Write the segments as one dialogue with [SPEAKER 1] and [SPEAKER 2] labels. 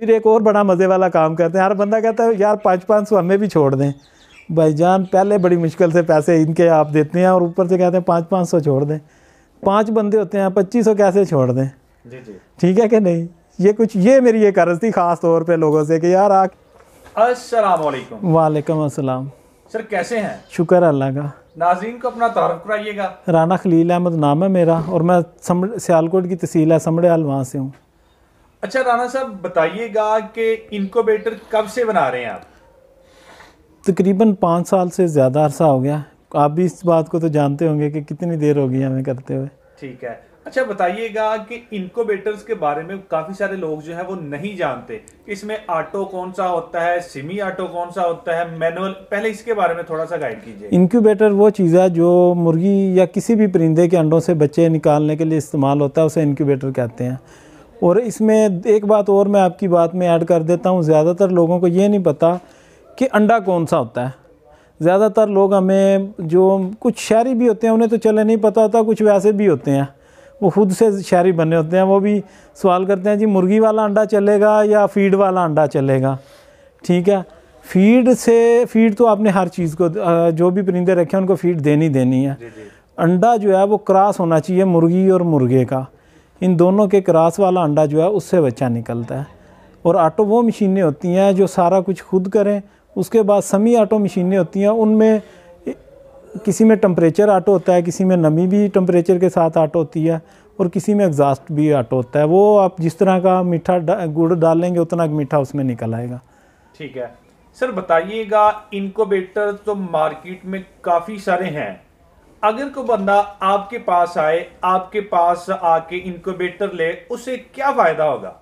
[SPEAKER 1] फिर एक और बड़ा मज़े वाला काम करते हैं हर बंदा कहता है यार पाँच पाँच सौ हमें भी छोड़ दें भाई जान पहले बड़ी मुश्किल से पैसे इनके आप देते हैं और ऊपर से कहते हैं पाँच पाँच सौ छोड़ दें पाँच बंदे होते हैं पच्चीस सौ कैसे छोड़ दें ठीक है कि नहीं ये कुछ ये मेरी ये कर्ज थी ख़ास तौर पर लोगों से कि यार आ
[SPEAKER 2] असलम
[SPEAKER 1] वालेकुम अस्सलाम
[SPEAKER 2] सर कैसे हैं
[SPEAKER 1] शुक्र अल्लाह का
[SPEAKER 2] नाजीन को अपना तारफ कराइएगा
[SPEAKER 1] राना खलील अहमद नाम है मेरा और मैं सियालकोट की तहसील है समड़े वहाँ से हूँ
[SPEAKER 2] अच्छा राणा साहब बताइएगा कि इनकोबेटर कब से बना रहे हैं आप
[SPEAKER 1] तकरीबन पाँच साल से ज़्यादा अरसा हो गया आप भी इस बात को तो जानते होंगे कि कितनी देर हो गई हमें करते हुए
[SPEAKER 2] ठीक है अच्छा बताइएगा कि इनकोबेटर्स के बारे में काफ़ी सारे लोग जो है वो नहीं जानते इसमें ऑटो कौन सा होता है सिमी ऑटो कौन सा होता है मैनुअल पहले इसके बारे में थोड़ा सा गाइड कीजिए
[SPEAKER 1] इनक्यूबेटर वो चीज़ है जो मुर्गी या किसी भी परिंदे के अंडों से बच्चे निकालने के लिए इस्तेमाल होता है उसे इनक्यूबेटर कहते हैं और इसमें एक बात और मैं आपकी बात में ऐड कर देता हूँ ज़्यादातर लोगों को ये नहीं पता कि अंडा कौन सा होता है ज़्यादातर लोग हमें जो कुछ शहरी भी होते हैं उन्हें तो चले नहीं पता होता कुछ वैसे भी होते हैं वो खुद से शहरी बने होते हैं वो भी सवाल करते हैं जी मुर्गी वाला अंडा चलेगा या फीड वाला अंडा चलेगा ठीक है फीड से फीड तो आपने हर चीज़ को जो भी परिंदे रखे हैं उनको फीड देनी देनी है अंडा जो है वो क्रॉस होना चाहिए मुर्गी और मुर्गे का इन दोनों के क्रास वाला अंडा जो है उससे बच्चा निकलता है और ऑटो वो मशीनें होती हैं जो सारा कुछ खुद करें उसके बाद समी ऑटो मशीनें होती हैं उनमें किसी में टम्परेचर ऑटो होता है किसी में नमी भी टम्परेचर के साथ ऑटो होती है और किसी में एग्जास्ट भी ऑटो होता है वो आप जिस तरह का मीठा गुड़ डालेंगे उतना मीठा उसमें निकल आएगा
[SPEAKER 2] ठीक है सर बताइएगा इनकोबेटर तो मार्केट में काफ़ी सारे हैं अगर कोई बंदा आपके पास आए आपके पास आके इनक्यूबेटर ले उसे क्या फ़ायदा होगा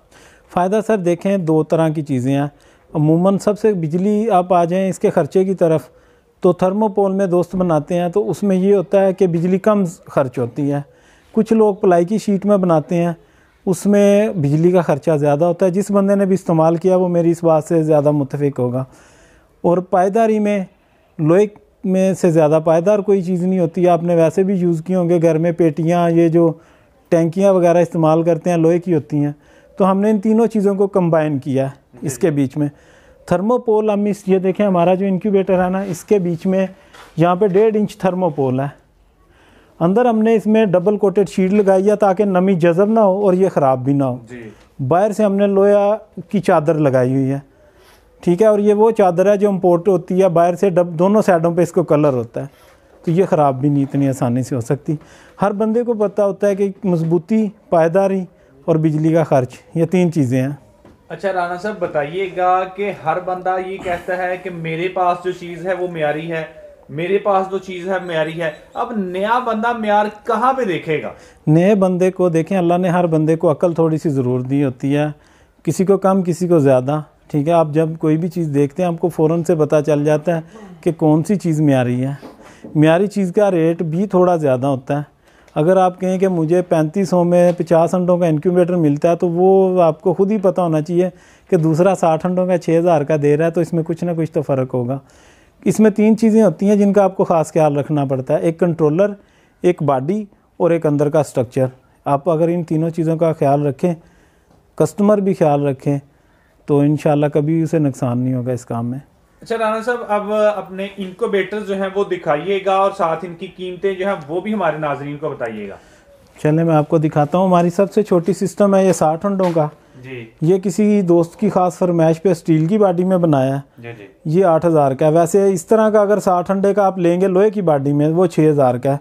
[SPEAKER 1] फ़ायदा सर देखें दो तरह की चीज़ें हैं अमूमन सबसे बिजली आप आ जाएं इसके ख़र्चे की तरफ तो थर्मोपोल में दोस्त बनाते हैं तो उसमें ये होता है कि बिजली कम खर्च होती है कुछ लोग प्लाई की शीट में बनाते हैं उसमें बिजली का ख़र्चा ज़्यादा होता है जिस बंदे ने भी इस्तेमाल किया वो मेरी इस बात से ज़्यादा मुतफिक होगा और पायदारी में लोहे में से ज़्यादा पायदार कोई चीज़ नहीं होती आपने वैसे भी यूज़ किए होंगे घर में पेटियाँ ये जो टैंकियाँ वगैरह इस्तेमाल करते हैं लोहे की होती हैं तो हमने इन तीनों चीज़ों को कंबाइन किया है इसके बीच में थर्मोपोल हम इस ये देखें हमारा जो इनक्यूबेटर है ना इसके बीच में यहाँ पे डेढ़ इंच थर्मोपोल है अंदर हमने इसमें डबल कोटेड शीट लगाई है ताकि नमी जज़ब ना हो और ये ख़राब भी ना हो बाहर से हमने लोहे की चादर लगाई हुई है ठीक है और ये वो चादर है जो इम्पोर्ट होती है बाहर से डब दोनों साइडों पे इसको कलर होता है तो ये ख़राब भी नहीं इतनी आसानी से हो सकती हर बंदे को पता होता है कि मजबूती पायदारी और बिजली का खर्च ये तीन चीज़ें हैं
[SPEAKER 2] अच्छा राना साहब बताइएगा कि हर बंदा ये कहता है कि मेरे पास जो चीज़ है वो म्यारी है मेरे पास जो चीज़ है म्यारी है अब नया बंदा मैार कहाँ पर देखेगा
[SPEAKER 1] नए बंदे को देखें अल्लाह ने हर बंदे को अकल थोड़ी सी ज़रूर दी होती है किसी को कम किसी को ज़्यादा ठीक है आप जब कोई भी चीज़ देखते हैं आपको फ़ौरन से पता चल जाता है कि कौन सी चीज़ म्यारी है म्यारी चीज़ का रेट भी थोड़ा ज़्यादा होता है अगर आप कहें कि मुझे पैंतीस सौ में पचास अंडों का इंक्यूबेटर मिलता है तो वो आपको खुद ही पता होना चाहिए कि दूसरा साठ अंडों का छः हज़ार का दे रहा है तो इसमें कुछ ना कुछ तो फ़र्क होगा इसमें तीन चीज़ें होती हैं जिनका आपको ख़ास ख्याल रखना पड़ता है एक कंट्रोलर एक बॉडी और एक अंदर का स्ट्रक्चर आप अगर इन तीनों चीज़ों का ख्याल रखें कस्टमर भी ख्याल रखें तो इन कभी उसे नुकसान नहीं होगा इस काम में
[SPEAKER 2] अच्छा राना साहब अब अपने इनकोबेटर जो हैं वो दिखाइएगा और साथ इनकी कीमतें जो हैं वो भी हमारे नाजरन को बताइएगा
[SPEAKER 1] चले मैं आपको दिखाता हूँ हमारी सबसे छोटी सिस्टम है ये साठ अंडों का जी ये किसी दोस्त की खास फरमाइश पे स्टील की बाडी में बनाया है जी जी ये आठ हज़ार का है वैसे इस तरह का अगर साठ अंडे का आप लेंगे लोहे की बाडी में वो छः हज़ार का है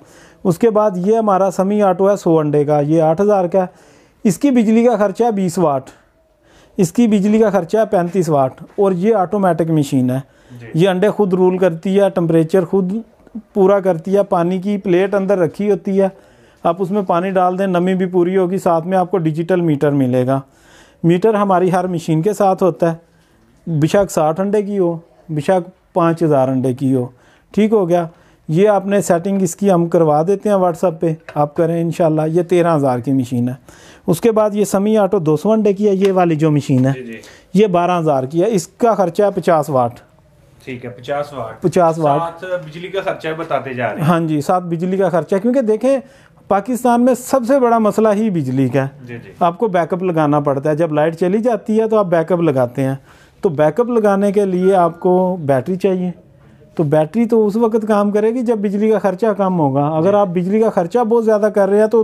[SPEAKER 1] उसके बाद ये हमारा समी आटो है सौ अंडे का ये आठ हज़ार का है इसकी बिजली का खर्चा है बीस वाट इसकी बिजली का खर्चा है पैंतीस वाट और ये ऑटोमेटिक मशीन है ये अंडे खुद रूल करती है टम्परेचर खुद पूरा करती है पानी की प्लेट अंदर रखी होती है आप उसमें पानी डाल दें नमी भी पूरी होगी साथ में आपको डिजिटल मीटर मिलेगा मीटर हमारी हर मशीन के साथ होता है बिशक साठ अंडे की हो बिशक पाँच हज़ार अंडे की हो ठीक हो गया ये आपने सेटिंग इसकी हम करवा देते हैं व्हाट्सअप पे आप करें इन ये तेरह हज़ार की मशीन है उसके बाद ये समी आटो दो सौ अंडे की है ये वाली जो मशीन है जी। ये बारह हज़ार की है इसका खर्चा है पचास वाट
[SPEAKER 2] ठीक है पचास वाट पचास वाट बिजली का खर्चा बताते जा रहे हैं हाँ जी
[SPEAKER 1] साथ बिजली का खर्चा क्योंकि देखें पाकिस्तान में सबसे बड़ा मसला ही बिजली का है आपको बैकअप लगाना पड़ता है जब लाइट चली जाती है तो आप बैकअप लगाते हैं तो बैकअप लगाने के लिए आपको बैटरी चाहिए तो बैटरी तो उस वक्त काम करेगी जब बिजली का खर्चा कम होगा अगर आप बिजली का खर्चा बहुत ज़्यादा कर रहे हैं तो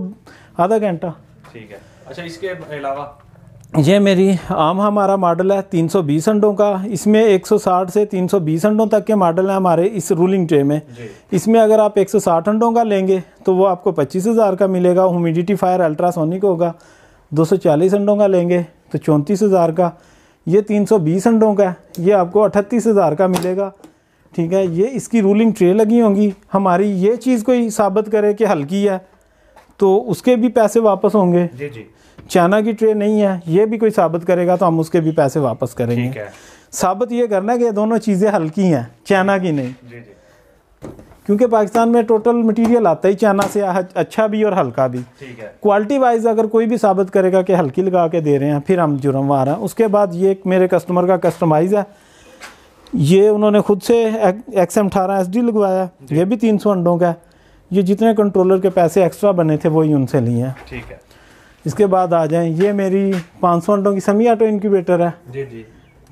[SPEAKER 1] आधा घंटा
[SPEAKER 2] ठीक है अच्छा इसके अलावा
[SPEAKER 1] ये मेरी आम हमारा मॉडल है 320 अंडों का इसमें 160 से 320 अंडों तक के मॉडल हैं हमारे इस रूलिंग ट्रे में इसमें अगर आप 160 अंडों का लेंगे तो वो आपको पच्चीस हज़ार का मिलेगा ह्यूमिडिटी फायर अल्ट्रासोनिक होगा 240 अंडों का लेंगे तो चौंतीस हज़ार का ये 320 अंडों का है ये आपको अठतीस हज़ार का मिलेगा ठीक है ये इसकी रूलिंग ट्रे लगी होंगी हमारी ये चीज़ कोई साबित करे कि हल्की है तो उसके भी पैसे वापस होंगे जी जी चाइना की ट्रे नहीं है ये भी कोई साबित करेगा तो हम उसके भी पैसे वापस करेंगे साबित ये करना कि ये दोनों चीज़ें हल्की हैं चाइना की नहीं
[SPEAKER 2] जी जी
[SPEAKER 1] क्योंकि पाकिस्तान में टोटल मटेरियल आता ही चाइना से अच्छा भी और हल्का भी क्वालिटी वाइज अगर कोई भी साबित करेगा कि हल्की लगा के दे रहे हैं फिर हम जुर्मवार हैं उसके बाद ये मेरे कस्टमर का कस्टमाइज़ है ये उन्होंने खुद से एक्स एम अठारह एस डी लगवाया ये भी तीन सौ अंडों का ये जितने कंट्रोलर के पैसे एक्स्ट्रा बने थे वही उनसे लिए हैं ठीक है इसके बाद आ जाएं ये मेरी पाँच सौ अंडों की समी ऑटो इनक्यूबेटर है जी जी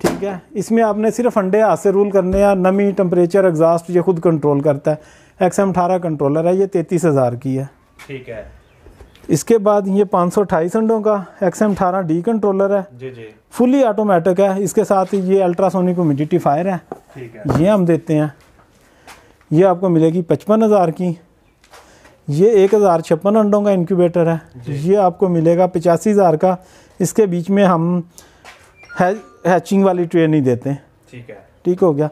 [SPEAKER 1] ठीक है इसमें आपने सिर्फ अंडे हाथ से रूल करने या नमी टम्परेचर एग्जास्ट ये खुद कंट्रोल करता है एक्स एम अठारह कंट्रोलर है ये तैतीस हज़ार की है ठीक है इसके बाद ये पाँच सौ अट्ठाईस अंडों का एक्स एम अठारह डी कंट्रोलर है जी जी फुली ऑटोमेटिक है इसके साथ ये अल्ट्रासोनिक फायर है ठीक है ये हम देते हैं ये आपको मिलेगी पचपन हज़ार की ये एक हज़ार छप्पन अंडों का इनक्यूबेटर है ये आपको मिलेगा पचासी हज़ार का इसके बीच में हम है, हैचिंग वाली ट्रे नहीं देते ठीक है ठीक हो गया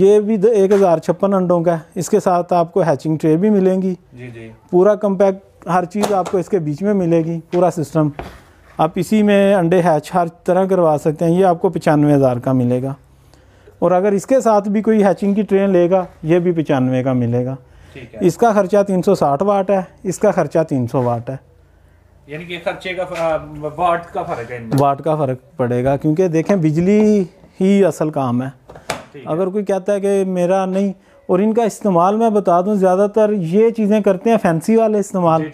[SPEAKER 1] ये भी एक हज़ार छप्पन अंडों का है इसके साथ आपको हैचिंग ट्रे भी मिलेंगी जी जी पूरा कम्पैक्ट हर चीज़ आपको इसके बीच में मिलेगी पूरा सिस्टम आप इसी में अंडे हैच हर तरह करवा सकते हैं ये आपको पचानवे हज़ार का मिलेगा और अगर इसके साथ भी कोई हैचिंग की ट्रेन लेगा ये भी पचानवे का मिलेगा इसका खर्चा 360 वाट है इसका खर्चा 300 वाट है
[SPEAKER 2] यानी कि खर्चे का वाट का फर्क है
[SPEAKER 1] वाट का फर्क पड़ेगा क्योंकि देखें बिजली ही असल काम है अगर कोई कहता है कि मेरा नहीं और इनका इस्तेमाल मैं बता दूं ज़्यादातर ये चीज़ें करते हैं फैंसी वाले इस्तेमाल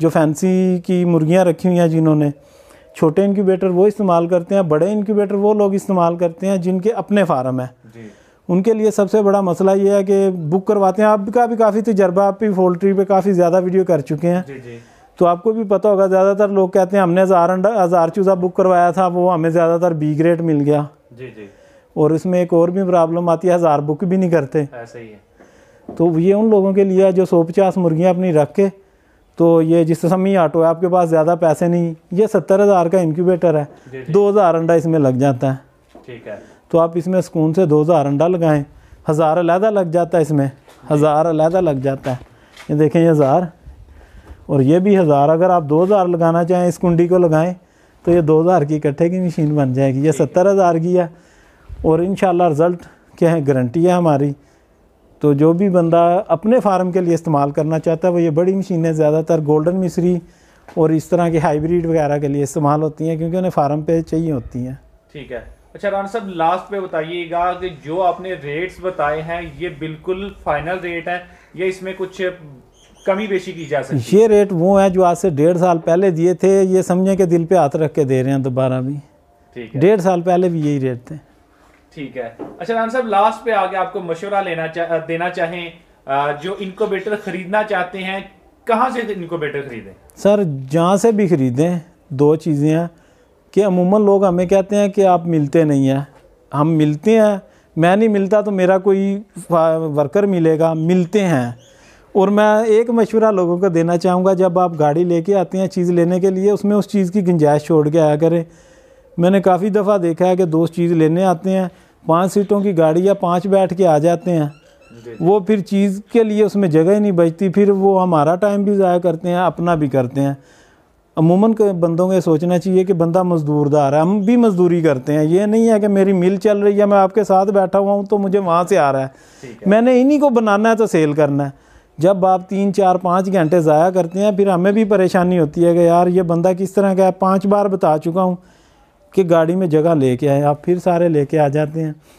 [SPEAKER 1] जो फैंसी की मुर्गियाँ रखी हुई हैं जिन्होंने छोटे इनक्यूबेटर वो इस्तेमाल करते हैं बड़े इनक्यूबेटर वो लोग इस्तेमाल करते हैं जिनके अपने फार्म हैं उनके लिए सबसे बड़ा मसला ये है कि बुक करवाते हैं आपका भी काफ़ी तजर्बा आप भी पोल्ट्री पे काफ़ी ज़्यादा वीडियो कर चुके हैं जी जी। तो आपको भी पता होगा ज़्यादातर लोग कहते हैं हमने हज़ार अंडा हज़ार चूज़ा बुक करवाया था वो हमें ज़्यादातर बी ग्रेड मिल गया जी जी और इसमें एक और भी प्रॉब्लम आती है हज़ार बुक भी नहीं करते
[SPEAKER 2] ऐसे हाँ, ही है
[SPEAKER 1] तो ये उन लोगों के लिए जो सौ पचास मुर्गियाँ अपनी रख के तो ये जिस समय ऑटो है आपके पास ज़्यादा पैसे नहीं ये सत्तर हज़ार का इनक्यूबेटर है दो हज़ार अंडा इसमें लग जाता है ठीक है तो आप इसमें सुकून से दो हज़ार अंडा लगाएं हज़ार अलहदा लग जाता है इसमें हज़ार अलहदा लग जाता है ये देखें ये हज़ार और ये भी हज़ार अगर आप दो हज़ार लगाना चाहें इस कुंडी को लगाएं तो ये दो हज़ार की इकट्ठे की मशीन बन जाएगी ये सत्तर हज़ार की है और इन रिज़ल्ट क्या है गारंटी है हमारी तो जो भी बंदा अपने फार्म के लिए इस्तेमाल करना चाहता है वो ये बड़ी मशीनें ज़्यादातर गोल्डन मिश्री और इस तरह की हाइब्रिड वगैरह के लिए इस्तेमाल होती हैं क्योंकि उन्हें फार्म पे चाहिए होती हैं ठीक
[SPEAKER 2] है अच्छा राना साहब लास्ट पे बताइएगा कि जो आपने रेट्स बताए हैं ये बिल्कुल फाइनल रेट है या इसमें कुछ कमी बेशी की जा सकती
[SPEAKER 1] ये रेट वो है जो आज से डेढ़ साल पहले दिए थे ये समझें कि दिल पे हाथ रख के दे रहे हैं दोबारा भी डेढ़ साल पहले भी यही रेट थे
[SPEAKER 2] ठीक है अच्छा राम साहब लास्ट पे आगे आपको मशुरा लेना चा, देना चाहें जो इनकोबेटर खरीदना चाहते हैं कहाँ से इनकोबेटर खरीदें
[SPEAKER 1] सर जहाँ से भी खरीदें दो चीज़ें हैं कि अमूमन लोग हमें कहते हैं कि आप मिलते नहीं हैं हम मिलते हैं मैं नहीं मिलता तो मेरा कोई वर्कर मिलेगा मिलते हैं और मैं एक मशवरा लोगों को देना चाहूँगा जब आप गाड़ी लेके आते हैं चीज़ लेने के लिए उसमें उस चीज़ की गुंजाइश छोड़ के आया करें मैंने काफ़ी दफ़ा देखा है कि दोस्त चीज़ लेने आते हैं पाँच सीटों की गाड़ी या पाँच बैठ के आ जाते हैं वो फिर चीज़ के लिए उसमें जगह ही नहीं बचती फिर वो हमारा टाइम भी ज़ाया करते हैं अपना भी करते हैं अमूमन बंदों को सोचना चाहिए कि बंदा मजदूरदार है हम भी मजदूरी करते हैं ये नहीं है कि मेरी मिल चल रही है मैं आपके साथ बैठा हुआ हूँ तो मुझे वहाँ से आ रहा है, है। मैंने इन्हीं को बनाना है तो सेल करना है जब आप तीन चार पाँच घंटे ज़ाया करते हैं फिर हमें भी परेशानी होती है कि यार ये बंदा किस तरह का है पाँच बार बता चुका हूँ कि गाड़ी में जगह लेके आए आप फिर सारे लेके आ जाते हैं